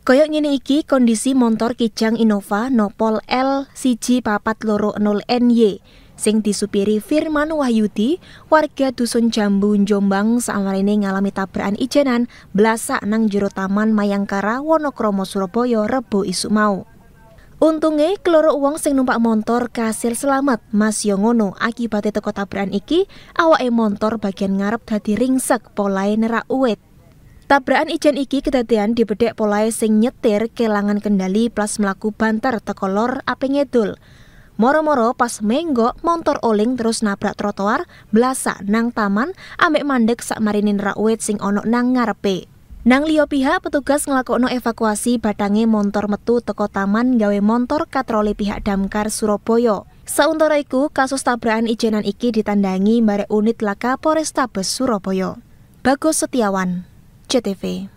Koyok ngene iki kondisi motor Kijang Innova Nopol L siji papat loro 0 NY sing disupiri Firman Wahyudi warga dusun Jambu Jombang samarene ngalami tabrakan ijenan blasak nang jero taman Mayangkara Wonokromo Surabaya Rebo isuk mau. Untunge keloro uang sing numpak motor kasil selamat Mas Yongono akibate teko tabrakan iki awake motor bagian ngarep dadi ringsek polae nerak uwit. Tabrakan ijen iki kedadean di bedek polai sing nyetir kelangan kendali plus melaku banter tekolor ape ngedul. Moro-moro pas menggo motor oling terus nabrak trotoar, belasa nang taman, amek mandek sak marinin rakwet sing onok nang ngarepe. Nang liyo pihak petugas ngelakono evakuasi batange motor metu teko taman gawe motor katroli pihak Damkar Surabaya. Sauntara iku kasus tabrakan ijenan iki ditandangi mare unit laka Polrestabes Surabaya. Bagus Setiawan JTV